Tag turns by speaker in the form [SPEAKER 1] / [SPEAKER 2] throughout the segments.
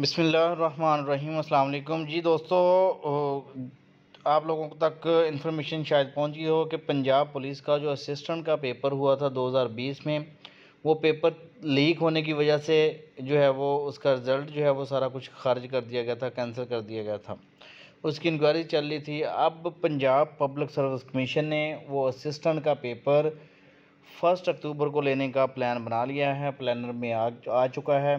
[SPEAKER 1] बिसमीम अल्लाम जी दोस्तों आप लोगों तक इन्फॉर्मेशन शायद गई हो कि पंजाब पुलिस का जो असिस्टेंट का पेपर हुआ था 2020 में वो पेपर लीक होने की वजह से जो है वो उसका रिज़ल्ट जो है वो सारा कुछ खारिज कर दिया गया था कैंसिल कर दिया गया था उसकी इंक्वायरी चल रही थी अब पंजाब पब्लिक सर्विस कमीशन ने वो असिस्टेंट का पेपर फर्स्ट अक्टूबर को लेने का प्लान बना लिया है प्लानर में आ, आ चुका है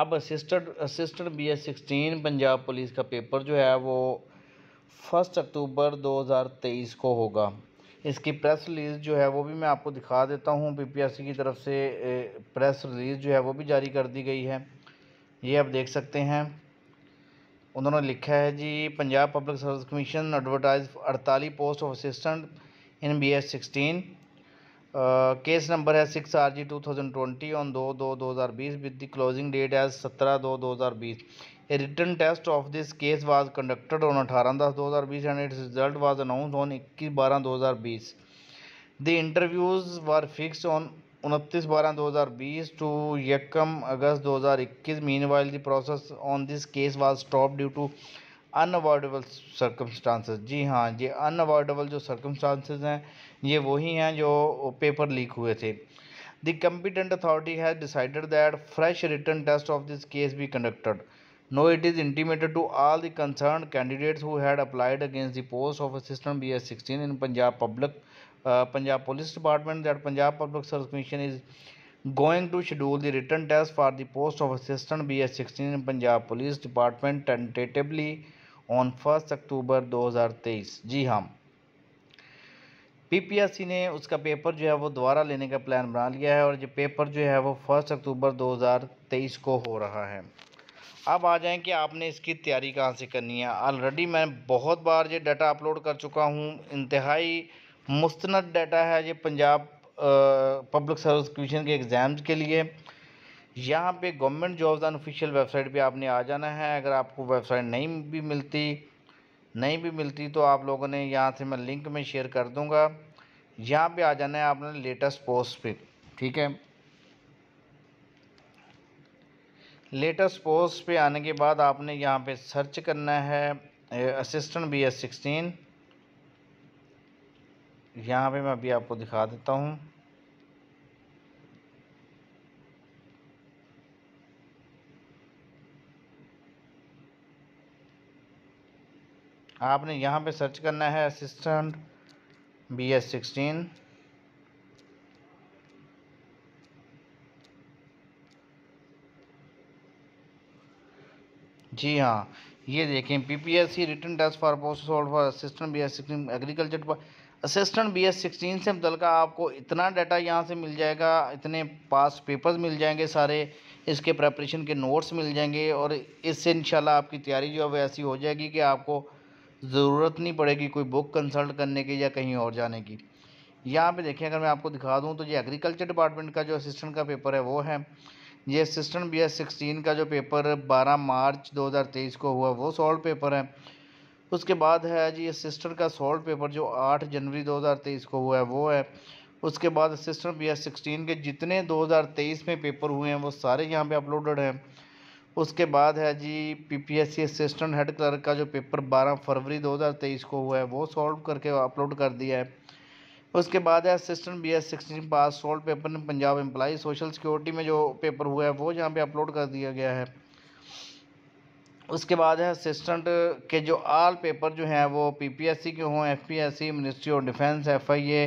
[SPEAKER 1] अब assistant assistant B S sixteen Punjab police का पेपर जो है वो फर्स्ट अक्टूबर 2023 को होगा इसकी प्रेस रिलीज़ जो है वो भी मैं आपको दिखा देता हूँ पीपीएससी की तरफ से प्रेस रिलीज़ जो है वो भी जारी कर दी गई है ये आप देख सकते हैं उन्होंने लिखा है जी Punjab public service commission advertise अड़तालीस post of assistant in B S sixteen case number है six R G two thousand twenty on दो दो दो हज़ार बीस with the closing date as सत्रह दो दो हज़ार बीस a written test of this case was conducted on अठारह दस दो हज़ार बीस and its result was announce on इक्कीस बारह दो हज़ार बीस the interviews were fix on उनतीस बारह दो हज़ार बीस टू यकम अगस्त दो हज़ार इक्कीस meanwhile the process on this case was stop due to unavoidable circumstances जी हाँ ये अनअवॉर्डेबल जो सर्कमस्टांसेस हैं ये वही हैं जो पेपर लीक हुए थे the competent authority has decided that fresh written test of this case be conducted now it is intimated to all the concern candidates who had applied against the post of assistant B S sixteen in Punjab public Punjab police department that Punjab public service commission is going to schedule the written test for the post of assistant B S sixteen in Punjab police department tentatively on first October 2023 जी हाँ PPSC ने उसका paper जो है वो दोबारा लेने का प्लान बना लिया है और ये पेपर जो है वो फर्स्ट अक्टूबर 2023 को हो रहा है अब आ जाएं कि आपने इसकी तैयारी कहाँ से करनी है ऑलरेडी मैं बहुत बार ये डाटा अपलोड कर चुका हूँ इंतहाई मुस्ंद डाटा है ये पंजाब पब्लिक सर्विस कमीशन के एग्ज़ाम्स के लिए यहाँ पे government jobs and official website पे आपने आ जाना है अगर आपको वेबसाइट नहीं भी मिलती नहीं भी मिलती तो आप लोगों ने यहाँ से मैं लिंक में शेयर कर दूँगा यहाँ पे आ जाना है आपने लेटेस्ट पोस्ट पे ठीक है लेटेस्ट पोस्ट पे आने के बाद आपने यहाँ पे सर्च करना है असिस्टेंट बी एस सिक्सटीन यहाँ पर मैं अभी आपको दिखा देता हूँ आपने यहाँ पे सर्च करना है असिस्टेंट बी एस सिक्सटीन जी हाँ ये देखें P P S C written test for post hold for assistant B S sixteen agriculture assistant B S sixteen से मतलब का आपको इतना डाटा यहाँ से मिल जाएगा इतने पास पेपर्स मिल जाएंगे सारे इसके प्रेपरेशन के नोट्स मिल जाएंगे और इससे इंशाल्लाह आपकी तैयारी जो है वैसी हो जाएगी कि आपको ज़रूरत नहीं पड़ेगी कोई बुक कंसल्ट करने की या कहीं और जाने की यहाँ पे देखिए अगर मैं आपको दिखा दूँ तो ये एग्रीकल्चर डिपार्टमेंट का जो असिस्टेंट का पेपर है वो है ये असिस्टेंट बी एस सिक्सटीन का जो पेपर बारह मार्च दो हज़ार तेईस को हुआ वो सॉल्व पेपर है उसके बाद है जी असिस्टेंट का सॉल्व पेपर जो आठ जनवरी दो हज़ार तेईस को हुआ है वो है उसके बाद असिस्टेंट बी एस सिक्सटीन के जितने दो हज़ार तेईस में पेपर हुए हैं वो सारे यहाँ पर अपलोडेड हैं उसके बाद है जी पीपीएससी असिस्टेंट हेड क्लर्क का जो पेपर 12 फरवरी 2023 को हुआ है वो सॉल्व करके अपलोड कर दिया है उसके बाद है assistant B S sixteen pass solve paper ने पंजाब एम्प्लाई सोशल सिक्योरिटी में जो पेपर हुआ है वो यहाँ पे अपलोड कर दिया गया है उसके बाद है असिस्टेंट के जो आल पेपर जो हैं वो पी के हों एफ मिनिस्ट्री ऑफ डिफेंस एफआईए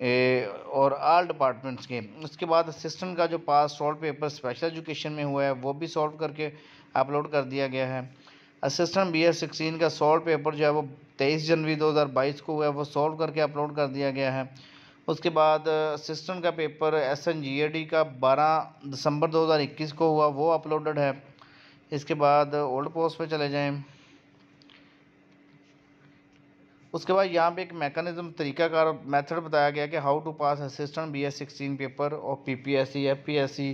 [SPEAKER 1] और आल डिपार्टमेंट्स के उसके बाद असिस्टेंट का जो pass solve paper special education में हुआ है वो भी सॉल्व करके अपलोड कर दिया गया है असिस्टेंट बी एस सिक्सटीन का सॉल्व पेपर जो है वो तेईस जनवरी दो हज़ार बाईस को हुआ है वो सॉल्व करके अपलोड कर दिया गया है उसके बाद असिस्टेंट का paper S N G A D का बारह दिसंबर दो हज़ार इक्कीस को हुआ वो अपलोडेड है इसके बाद ओल्ड पोस्ट पर चले जाएँ उसके बाद यहाँ पे एक मैकेनिज्म तरीकाकार मेथड बताया गया कि how to pass assistant B S sixteen paper और P P S C F P S C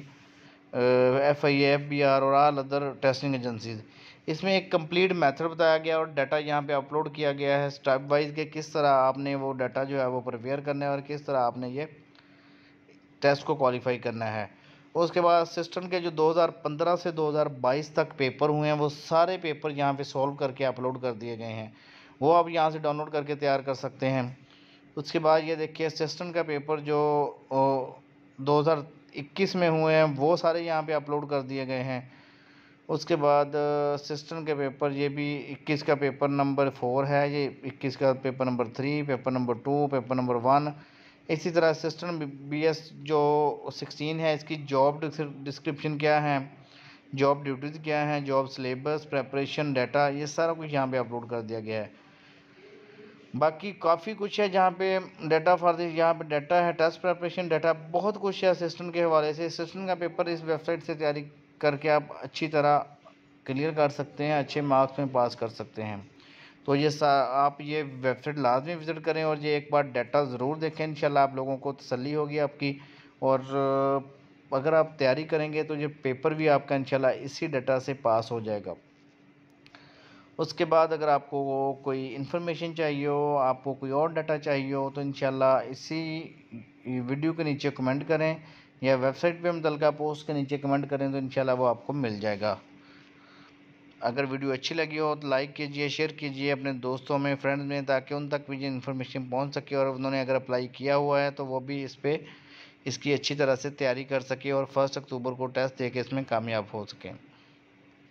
[SPEAKER 1] F I F B R और आल अदर टेस्टिंग एजेंसीज इसमें एक कंप्लीट मेथड बताया गया और डाटा यहाँ पे अपलोड किया गया है स्टेप वाइज के किस तरह आपने वो डाटा जो है वो प्रिपेयर करना है और किस तरह आपने ये टेस्ट को क्वालिफाई करना है उसके बाद असिस्टेंट के जो 2015 से 2022 तक पेपर हुए हैं वो सारे पेपर यहाँ पे सॉल्व करके अपलोड कर दिए गए हैं वो आप यहाँ से डाउनलोड करके तैयार कर सकते हैं उसके बाद ये देखिए असिस्टेंट का पेपर जो दो हज़ार इक्कीस में हुए हैं वो सारे यहाँ पे अपलोड कर दिए गए हैं उसके बाद सिस्टम के पेपर ये भी इक्कीस का पेपर नंबर फोर है ये इक्कीस का paper number three paper number two paper number one इसी तरह सिस्टम बीएस जो सिक्सटीन है इसकी जॉब डिस्क्रिप्शन क्या है जॉब ड्यूटीज़ क्या हैं जॉब सिलेबस प्रेपरेशन डाटा ये सारा कुछ यहाँ पर अपलोड कर दिया गया है बाकी काफ़ी कुछ है जहाँ पे डाटा फॉर दिस यहाँ पे डाटा है टेस्ट प्रेपरेशन डाटा बहुत कुछ है असिस्टेंट के हवाले से असिस्टेंट का पेपर इस वेबसाइट से तैयारी करके आप अच्छी तरह क्लियर कर सकते हैं अच्छे मार्क्स में पास कर सकते हैं तो ये आप ये वेबसाइट लाजमी विज़िट करें और ये एक बार डाटा ज़रूर देखें इन आप लोगों को तसली होगी आपकी और अगर आप तैयारी करेंगे तो ये पेपर भी आपका इनशाला इसी डाटा से पास हो जाएगा उसके बाद अगर आपको कोई इन्फॉर्मेशन चाहिए हो आपको कोई और डाटा चाहिए हो तो इन इसी वीडियो के नीचे कमेंट करें या वेबसाइट पे हम दलका पोस्ट के नीचे कमेंट करें तो इन वो आपको मिल जाएगा अगर वीडियो अच्छी लगी हो तो लाइक कीजिए शेयर कीजिए अपने दोस्तों में फ्रेंड्स में ताकि उन तक भी ये इन्फॉर्मेशन पहुंच सके और उन्होंने अगर अप्लाई किया हुआ है तो वो भी इस पर इसकी अच्छी तरह से तैयारी कर सके और फर्स्ट अक्टूबर को टेस्ट दे के इसमें कामयाब हो सकें